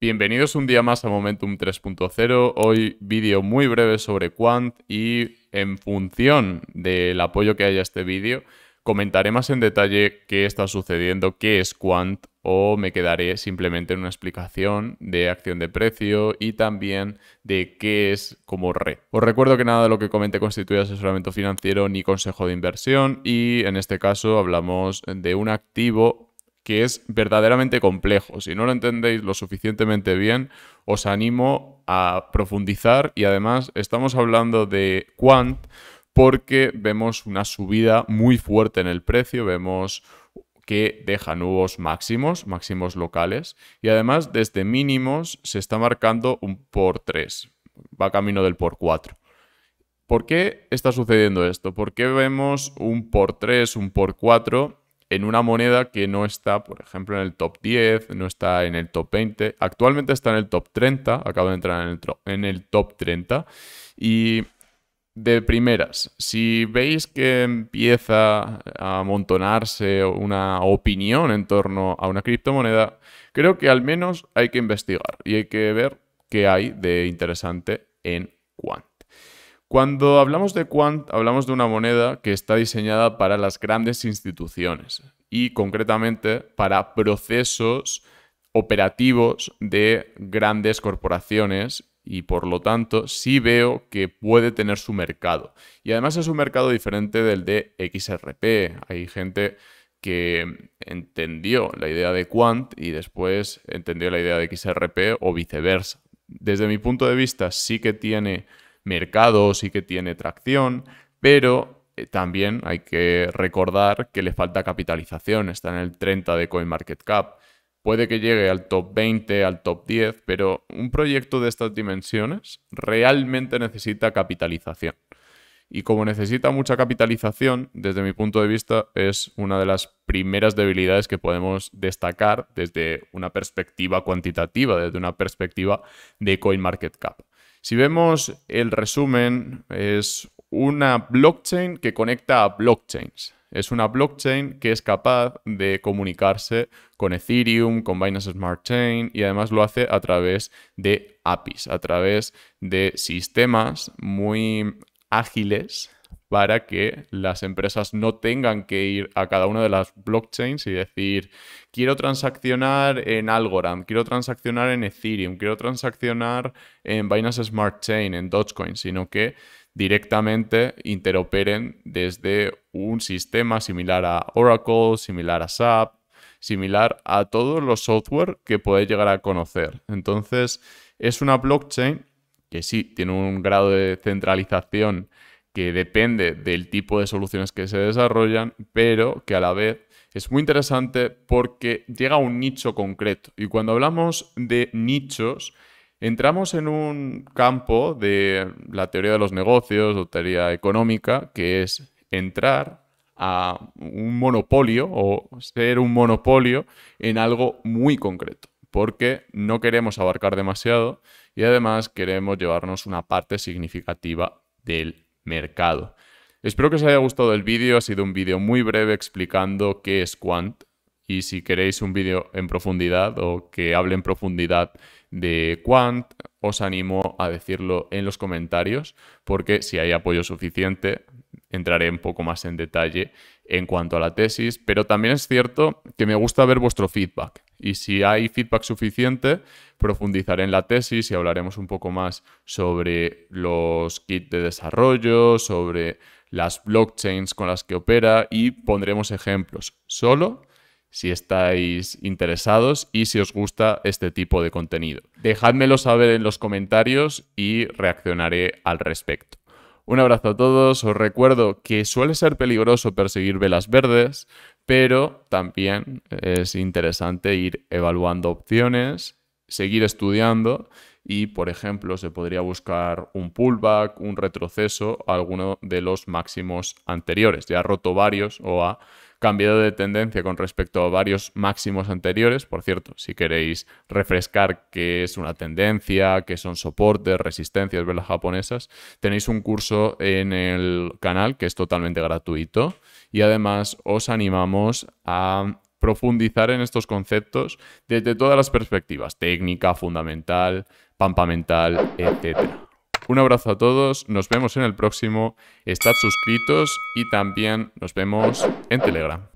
Bienvenidos un día más a Momentum 3.0. Hoy vídeo muy breve sobre Quant y en función del apoyo que haya este vídeo, comentaré más en detalle qué está sucediendo, qué es Quant o me quedaré simplemente en una explicación de acción de precio y también de qué es como RE. Os recuerdo que nada de lo que comenté constituye asesoramiento financiero ni consejo de inversión y en este caso hablamos de un activo que es verdaderamente complejo. Si no lo entendéis lo suficientemente bien, os animo a profundizar y además estamos hablando de Quant porque vemos una subida muy fuerte en el precio, vemos que deja nuevos máximos, máximos locales, y además desde mínimos se está marcando un por 3, va camino del por 4. ¿Por qué está sucediendo esto? ¿Por qué vemos un por 3, un por 4 en una moneda que no está, por ejemplo, en el top 10, no está en el top 20. Actualmente está en el top 30, acabo de entrar en el, top 30. Y de primeras, si veis que empieza a amontonarse una opinión en torno a una criptomoneda, creo que al menos hay que investigar y hay que ver qué hay de interesante en Quant. Cuando hablamos de quant, hablamos de una moneda que está diseñada para las grandes instituciones y concretamente para procesos operativos de grandes corporaciones y por lo tanto sí veo que puede tener su mercado. Y además es un mercado diferente del de XRP. Hay gente que entendió la idea de Quant y después entendió la idea de XRP o viceversa. Desde mi punto de vista sí que tiene mercado, sí que tiene tracción, pero eh, también hay que recordar que le falta capitalización, está en el 30 de CoinMarketCap. Puede que llegue al top 20, al top 10, pero un proyecto de estas dimensiones realmente necesita capitalización. Y como necesita mucha capitalización, desde mi punto de vista es una de las primeras debilidades que podemos destacar desde una perspectiva cuantitativa, desde una perspectiva de CoinMarketCap. Si vemos el resumen, es una blockchain que conecta a blockchains. Es una blockchain que es capaz de comunicarse con Ethereum, con Binance Smart Chain y además lo hace a través de APIs, a través de sistemas muy ágiles para que las empresas no tengan que ir a cada una de las blockchains y decir, quiero transaccionar en Algorand, quiero transaccionar en Ethereum, quiero transaccionar en Binance Smart Chain, en Dogecoin, sino que directamente interoperen desde un sistema similar a Oracle, similar a SAP, similar a todos los software que podéis llegar a conocer. Entonces, es una blockchain que sí tiene un grado de centralización que depende del tipo de soluciones que se desarrollan, pero que a la vez es muy interesante porque llega a un nicho concreto. Y cuando hablamos de nichos, entramos en un campo de la teoría de los negocios o teoría económica, que es entrar a un monopolio o ser un monopolio en algo muy concreto, porque no queremos abarcar demasiado y además queremos llevarnos una parte significativa del mercado. Espero que os haya gustado el vídeo, ha sido un vídeo muy breve explicando qué es Quant y si queréis un vídeo en profundidad o que hable en profundidad de Quant, os animo a decirlo en los comentarios porque si hay apoyo suficiente entraré un poco más en detalle en cuanto a la tesis, pero también es cierto que me gusta ver vuestro feedback. Y si hay feedback suficiente, profundizaré en la tesis y hablaremos un poco más sobre los kits de desarrollo, sobre las blockchains con las que opera y pondremos ejemplos. Solo si estáis interesados y si os gusta este tipo de contenido. Dejádmelo saber en los comentarios y reaccionaré al respecto. Un abrazo a todos, os recuerdo que suele ser peligroso perseguir velas verdes, pero también es interesante ir evaluando opciones, seguir estudiando y, por ejemplo, se podría buscar un pullback, un retroceso alguno de los máximos anteriores. Ya ha roto varios o ha cambiado de tendencia con respecto a varios máximos anteriores. Por cierto, si queréis refrescar qué es una tendencia, qué son soportes, resistencias, velas japonesas, tenéis un curso en el canal que es totalmente gratuito y además os animamos a profundizar en estos conceptos desde todas las perspectivas, técnica, fundamental, pampa mental, etcétera. Un abrazo a todos, nos vemos en el próximo, estad suscritos y también nos vemos en Telegram.